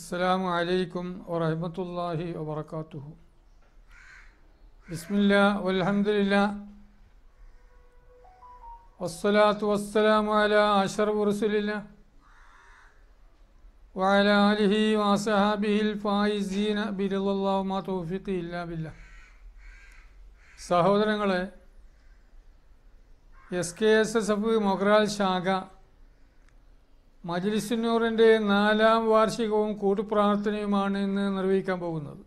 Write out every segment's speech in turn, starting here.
السلام عليكم ورحمة الله وبركاته بسم الله والحمد لله والصلاة والسلام على أشرف رسول الله وعلى آله وصحابه الفائزين برضا الله ما توفيقي إلا بالله സഹോദരങ്ങളെ S K S S F Mogral ശാഖ മജിലിസുന്നൂറിൻ്റെ നാലാം വാർഷികവും കൂട്ടുപ്രാർത്ഥനയുമാണ് ഇന്ന് നിർവഹിക്കാൻ പോകുന്നത്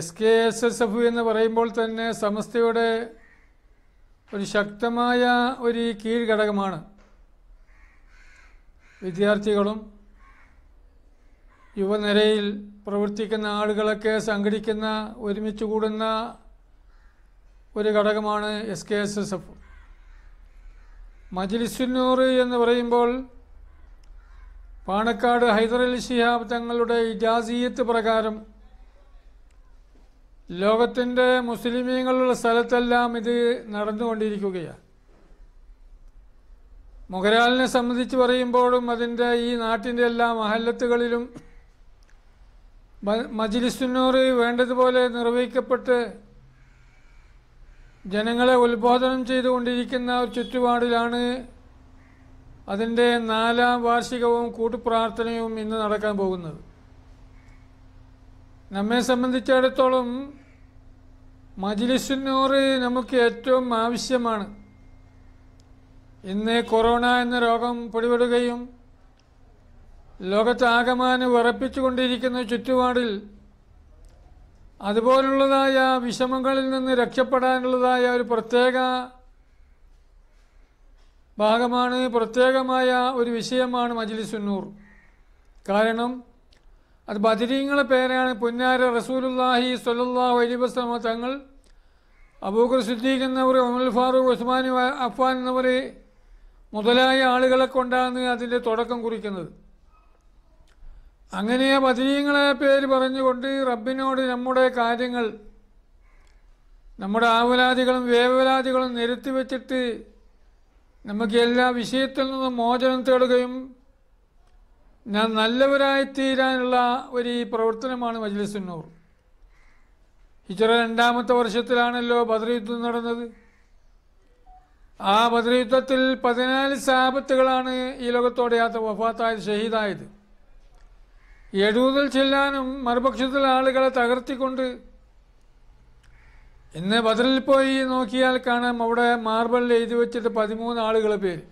S K S S F എന്ന് പറയുമ്പോൾ തന്നെ സമസ്തയുടെ ഒരു ശക്തമായ ഒരു കീഴ്ഘടകമാണ് വിദ്യാർത്ഥികളും യുവനിരയിൽ പ്രവർത്തിക്കുന്ന ആളുകളൊക്കെ സംഘടിക്കുന്ന ഒരുമിച്ച് കൂടുന്ന ഒരു ഘടകമാണ് S K S S F മജിലിസുന്നൂർ എന്ന് പറയുമ്പോൾ പാണക്കാട് ഹൈദറലി ശിഹാബ് തങ്ങളുടെ ഇജാസീയത്ത് പ്രകാരം ലോകത്തിൻ്റെ മുസ്ലിമീങ്ങളുള്ള സ്ഥലത്തെല്ലാം ഇത് നടന്നുകൊണ്ടിരിക്കുകയാണ് മുഗരാലിനെ സംബന്ധിച്ച് പറയുമ്പോഴും അതിൻ്റെ ഈ നാട്ടിൻ്റെ എല്ലാ മഹല്ലത്തുകളിലും മജിലിസുന്നൂർ വേണ്ടതുപോലെ നിർവഹിക്കപ്പെട്ട് ജനങ്ങളെ ഉത്ബോധനം ചെയ്തുകൊണ്ടിരിക്കുന്ന ഒരു ചുറ്റുപാടിലാണ് അതിൻ്റെ നാലാം വാർഷികവും കൂട്ടുപ്രാർത്ഥനയും ഇന്ന് നടക്കാൻ പോകുന്നത് നമ്മെ സംബന്ധിച്ചിടത്തോളം മജിലിസിനോറ് നമുക്ക് ഏറ്റവും ആവശ്യമാണ് ഇന്ന് കൊറോണ എന്ന രോഗം പിടിപെടുകയും ലോകത്താകമാനം ഉറപ്പിച്ചുകൊണ്ടിരിക്കുന്ന ചുറ്റുപാടിൽ അതുപോലുള്ളതായ വിഷമങ്ങളിൽ നിന്ന് രക്ഷപ്പെടാനുള്ളതായ ഒരു പ്രത്യേക ഭാഗമാണ് പ്രത്യേകമായ ഒരു വിഷയമാണ് മജ്ലിസുന്നൂർ കാരണം അത് ബദരീങ്ങളെ പേരാണ് പുന്നാര റസൂലുല്ലാഹി സൊല്ലാഹു അലി തങ്ങൾ അബൂഖർ സിദ്ദീഖ് എന്നവർ ഉമൽ ഫാറൂഖ് ഉസ്മാൻ അഫ്ഫാൻ എന്നവർ മുതലായ ആളുകളെ കൊണ്ടാണ് അതിൻ്റെ തുടക്കം കുറിക്കുന്നത് അങ്ങനെ വചനീയങ്ങളെ പേര് പറഞ്ഞുകൊണ്ട് റബ്ബിനോട് നമ്മുടെ കാര്യങ്ങൾ നമ്മുടെ ആവലാദികളും വേവലാദികളും നിരത്തിവെച്ചിട്ട് നമുക്ക് എല്ലാ വിഷയത്തിൽ നിന്നും മോചനം തേടുകയും ഞാൻ നല്ലവരായിത്തീരാനുള്ള ഒരു പ്രവർത്തനമാണ് മജ്ലിസുന്നൂർ ഹിജറ രണ്ടാമത്തെ വർഷത്തിലാണല്ലോ ബദ്രയുദ്ധം നടന്നത് ആ ബദ്രയുദ്ധത്തിൽ പതിനാല് സാപത്തുകളാണ് ഈ ലോകത്തോടെ യാത്ര വഫാത്തായത് ഷഹീദായത് എഴുപതിൽ ചെല്ലാനും മറുപക്ഷത്തിൽ ആളുകളെ തകർത്തിക്കൊണ്ട് ഇന്ന് ബദറിൽ പോയി നോക്കിയാൽ കാണാം അവിടെ മാർബിളിൽ എഴുതി വെച്ചിട്ട് പതിമൂന്ന് ആളുകൾ പേര്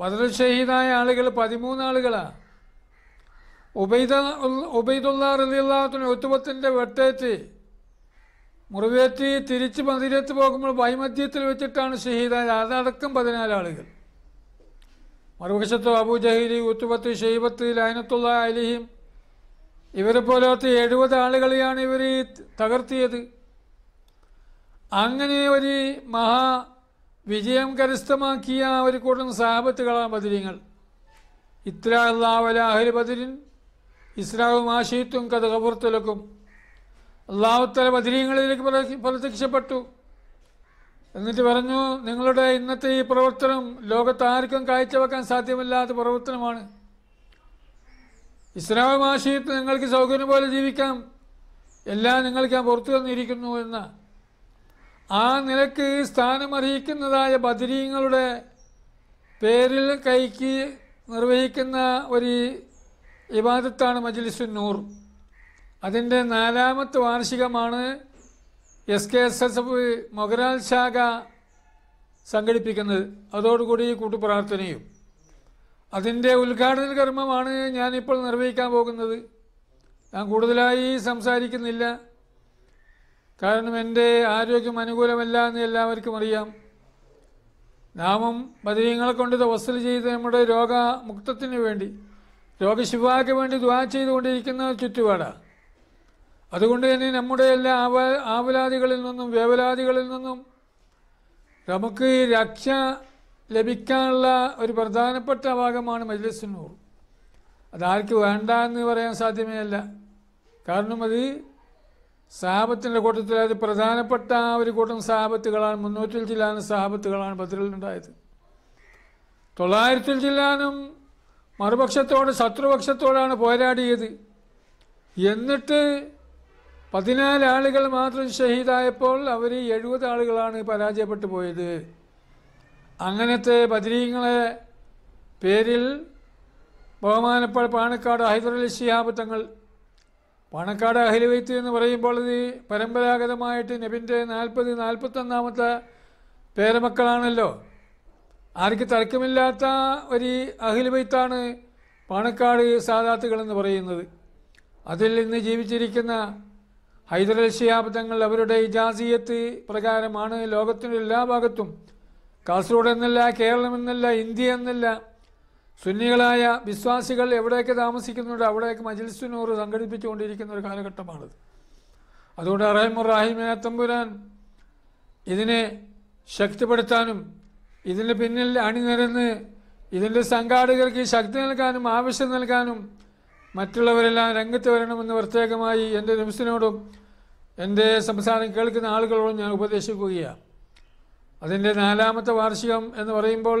ബദറിൽ ഷഹീദായ ആളുകൾ പതിമൂന്ന് ആളുകളാണ് ഉബൈദ ഉബൈദുള്ള റലിയുള്ളാഹത്തിന് ഒത്തുപത്തിൻ്റെ വെട്ടേറ്റ് മുറിവേറ്റി തിരിച്ച് മന്ദിരത്ത് പോകുമ്പോൾ വൈമധ്യത്തിൽ വെച്ചിട്ടാണ് ഷഹീദായത് അതടക്കം പതിനാലാളുകൾ ആളുകൾ മറുവശത്ത് അബൂ ജഹീലി ഉത്തുബത്ത് ഷെയ്ബത്ത് ലൈനത്തുള്ള അലിഹിം ഇവരെ പോലത്തെ എഴുപത് ആളുകളെയാണ് ഇവർ തകർത്തിയത് അങ്ങനെ ഒരു മഹാ വിജയം കരസ്ഥമാക്കിയ ഒരു കൂട്ടം സാപത്തുകളാണ് ബദരിങ്ങൾ ഇത്ര അള്ളാഹുലാഹുൽ ബദരിൻ ഇസ്ലാവും ആശയത്തും കഥ കപൂർത്തലക്കും അള്ളാഹുത്തല ബദരീങ്ങളിലേക്ക് പ്രത്യക്ഷപ്പെട്ടു എന്നിട്ട് പറഞ്ഞു നിങ്ങളുടെ ഇന്നത്തെ ഈ പ്രവർത്തനം ലോകത്ത് ആർക്കും കാഴ്ചവെക്കാൻ സാധ്യമല്ലാത്ത പ്രവർത്തനമാണ് ഇസ്ലാം ആശയത്ത് നിങ്ങൾക്ക് സൗകര്യം പോലെ ജീവിക്കാം എല്ലാം നിങ്ങൾക്ക് ഞാൻ പുറത്തു തന്നിരിക്കുന്നു എന്ന ആ നിലക്ക് സ്ഥാനമറിയിക്കുന്നതായ ബദരീങ്ങളുടെ പേരിൽ കൈക്ക് നിർവഹിക്കുന്ന ഒരു ഇബാദത്താണ് മജ്ലിസുന്നൂർ അതിൻ്റെ നാലാമത്തെ വാർഷികമാണ് S K S S F Mogral ശാഖ സംഘടിപ്പിക്കുന്നത് അതോടുകൂടി ഈ കൂട്ടുപ്രാർത്ഥനയും അതിൻ്റെ ഉദ്ഘാടന കർമ്മമാണ് ഞാനിപ്പോൾ നിർവഹിക്കാൻ പോകുന്നത് ഞാൻ കൂടുതലായി സംസാരിക്കുന്നില്ല കാരണം എൻ്റെ ആരോഗ്യം അനുകൂലമല്ല എന്ന് എല്ലാവർക്കും അറിയാം നാമം ബദരീങ്ങളെ കൊണ്ട് തവസ്സൽ ചെയ്ത് നമ്മുടെ രോഗമുക്തത്തിന് വേണ്ടി രോഗശിവാക്ക് വേണ്ടി ദ്വാ ചെയ്തുകൊണ്ടിരിക്കുന്ന ചുറ്റുപാടാണ് അതുകൊണ്ട് തന്നെ നമ്മുടെ എല്ലാ ആവ ആവലാദികളിൽ നിന്നും വേവലാദികളിൽ നിന്നും നമുക്ക് രക്ഷ ലഭിക്കാനുള്ള ഒരു പ്രധാനപ്പെട്ട ഭാഗമാണ് മജ്ലിസുന്നൂർ അതാർക്ക് വേണ്ട എന്ന് പറയാൻ സാധ്യമേ അല്ല കാരണം അത് സാപത്തിൻ്റെ കൂട്ടത്തിൽ അത് പ്രധാനപ്പെട്ട ഒരു കൂട്ടം സാപത്തുകളാണ് മുന്നൂറ്റിൽ ചില്ലാനും സാപത്തുകളാണ് ബദ്രലിലുണ്ടായത് തൊള്ളായിരത്തിൽ ചില്ലാനും മറുപക്ഷത്തോട് ശത്രുപക്ഷത്തോടാണ് പോരാടിയത് എന്നിട്ട് പതിനാല് ആളുകൾ മാത്രം ഷഹീദായപ്പോൾ അവർ എഴുപത് ആളുകളാണ് പരാജയപ്പെട്ടു പോയത് അങ്ങനത്തെ ബദരീങ്ങളെ പേരിൽ ബഹുമാനപ്പെട്ട പാണക്കാട് ഹൈദരലി ശിഹാബ് തങ്ങൾ പാണക്കാട് അഹിലവൈത്ത് എന്ന് പറയുമ്പോൾ ഇത് പരമ്പരാഗതമായിട്ട് നബിൻ്റെ നാൽപ്പത് നാൽപ്പത്തൊന്നാമത്തെ പേരമക്കളാണല്ലോ ആർക്ക് തർക്കമില്ലാത്ത ഒരു അഹിലവൈത്താണ് പാണക്കാട് സാദാത്തുകളെന്ന് പറയുന്നത് അതിൽ ഇന്ന് ജീവിച്ചിരിക്കുന്ന ഹൈദരൽ ശിഹാബ് അവരുടെ ഇജാസിയത്ത് പ്രകാരമാണ് ലോകത്തിൻ്റെ എല്ലാ ഭാഗത്തും കാസർഗോഡ് എന്നല്ല കേരളം എന്നല്ല ഇന്ത്യ എന്നല്ല സുന്നികളായ വിശ്വാസികൾ എവിടെയൊക്കെ താമസിക്കുന്നുണ്ട് അവിടെയൊക്കെ മജിൽസുനൂറ് സംഘടിപ്പിച്ചുകൊണ്ടിരിക്കുന്ന ഒരു കാലഘട്ടമാണിത് അതുകൊണ്ട് അറഹിമുർ റാഹിമിന തമ്പുരാൻ ഇതിനെ ശക്തിപ്പെടുത്താനും ഇതിന് പിന്നിൽ അണിനിരന്ന് ഇതിൻ്റെ സംഘാടകർക്ക് ശക്തി നൽകാനും ആവശ്യം നൽകാനും മറ്റുള്ളവരെല്ലാം രംഗത്ത് വരണമെന്ന് പ്രത്യേകമായി എൻ്റെ നിമിഷനോടും എൻ്റെ സംസാരം കേൾക്കുന്ന ആളുകളോടും ഞാൻ ഉപദേശിക്കുകയാണ് അതിൻ്റെ നാലാമത്തെ വാർഷികം എന്ന് പറയുമ്പോൾ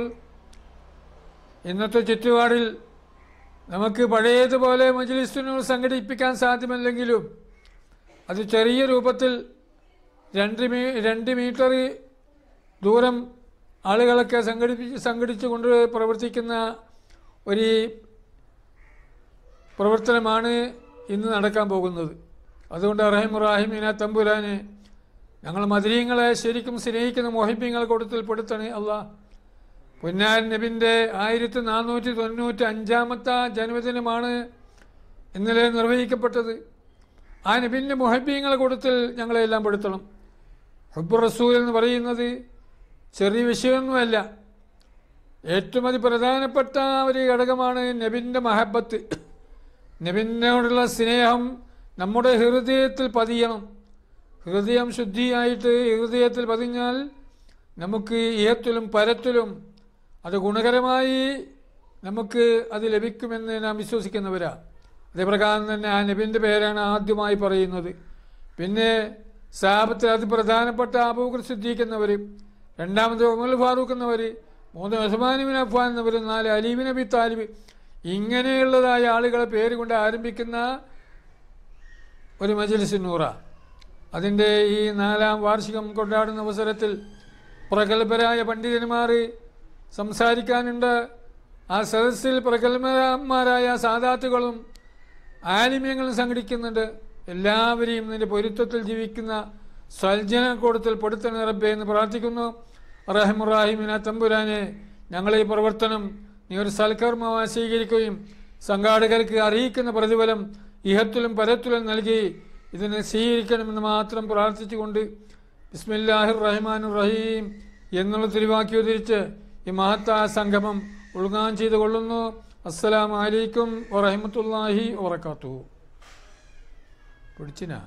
ഇന്നത്തെ ചുറ്റുപാടിൽ നമുക്ക് പഴയതുപോലെ മജ്ലിസിനോട് സംഘടിപ്പിക്കാൻ സാധ്യമല്ലെങ്കിലും അത് ചെറിയ രൂപത്തിൽ രണ്ട് മീ രണ്ട് മീറ്റർ ദൂരം ആളുകളൊക്കെ സംഘടിപ്പിച്ച് സംഘടിച്ചുകൊണ്ട് പ്രവർത്തിക്കുന്ന ഒരു പ്രവർത്തനമാണ് ഇന്ന് നടക്കാൻ പോകുന്നത് അതുകൊണ്ട് അറഹിം റാഹിമീന തമ്പുരാന് ഞങ്ങൾ മധുരീങ്ങളെ ശരിക്കും സ്നേഹിക്കുന്ന മോഹിബ്യങ്ങൾ കൂട്ടത്തിൽ പെടുത്തണേ അല്ല പൊന്നാൻ നബിൻ്റെ ആയിരത്തി നാനൂറ്റി തൊണ്ണൂറ്റി അഞ്ചാമത്തെ ജന്മദിനമാണ് ഇന്നലെ നിർവഹിക്കപ്പെട്ടത് ആ നബിൻ്റെ മുഹബീങ്ങളെ കൂട്ടത്തിൽ ഞങ്ങളെല്ലാം പെടുത്തണം ഹബ്ബു റസൂൽ എന്ന് പറയുന്നത് ചെറിയ വിഷയമൊന്നുമല്ല ഏറ്റവും അതി പ്രധാനപ്പെട്ട ഒരു ഘടകമാണ് നബിൻ്റെ മഹബത്ത് നബിനോടുള്ള സ്നേഹം നമ്മുടെ ഹൃദയത്തിൽ പതിയണം ഹൃദയം ശുദ്ധിയായിട്ട് ഹൃദയത്തിൽ പതിഞ്ഞാൽ നമുക്ക് ഏത്തിലും പരത്തിലും അത് ഗുണകരമായി നമുക്ക് അത് ലഭിക്കുമെന്ന് നാം വിശ്വസിക്കുന്നവരാ അതേപ്രകാരം തന്നെ ആ നബിൻ്റെ പേരാണ് ആദ്യമായി പറയുന്നത് പിന്നെ സാഹബത്തിൽ അത് പ്രധാനപ്പെട്ട അബൂക്കർ ശുദ്ധിക്കുന്നവർ രണ്ടാമത് ഉമർ ഫാറൂഖ് എന്നവർ മൂന്ന് ഉസ്മാനിബിൻ അഫ്ഫാൻ എന്നവർ നാല് അലീബിൻ അബി താലിബ് ഇങ്ങനെയുള്ളതായ ആളുകളെ പേര് ആരംഭിക്കുന്ന ഒരു മജിലിസ് നൂറ അതിൻ്റെ ഈ നാലാം വാർഷികം കൊണ്ടാടുന്ന അവസരത്തിൽ പ്രഗത്ഭരായ പണ്ഡിതന്മാർ സംസാരിക്കാനുണ്ട് ആ സദസ്സിൽ പ്രഗത്ഭന്മാരായ സാധാത്തുകളും ആലിമ്യങ്ങളും സംഘടിക്കുന്നുണ്ട് എല്ലാവരെയും നിന്റെ പൊരുത്തത്തിൽ ജീവിക്കുന്ന സൽജന കൂടത്തിൽ പെടുത്തണ റബ്ബെ എന്ന് പ്രാർത്ഥിക്കുന്നു റഹിമുറാഹിമിന തമ്പുരാനെ ഞങ്ങളെ പ്രവർത്തനം നീ ഒരു സൽക്കർമ്മമായി സ്വീകരിക്കുകയും സംഘാടകർക്ക് അറിയിക്കുന്ന പ്രതിഫലം ഇഹത്തിലും പരത്തിലും നൽകി ഇതിനെ സ്വീകരിക്കണമെന്ന് മാത്രം പ്രാർത്ഥിച്ചുകൊണ്ട് ബിസ്മില്ലാഹിർ റഹ്മാൻ റഹീം എന്നുള്ള തിരുവാക്കി ഉദ്ധരിച്ച് ഈ മഹത്തായ സംഗമം ഉൾങ്ങാൻ ചെയ്ത് കൊള്ളുന്നു അസ്സലാമലൈക്കും വറഹമത്തല്ലാഹി വറക്കാത്തു പിടിച്ചിനാ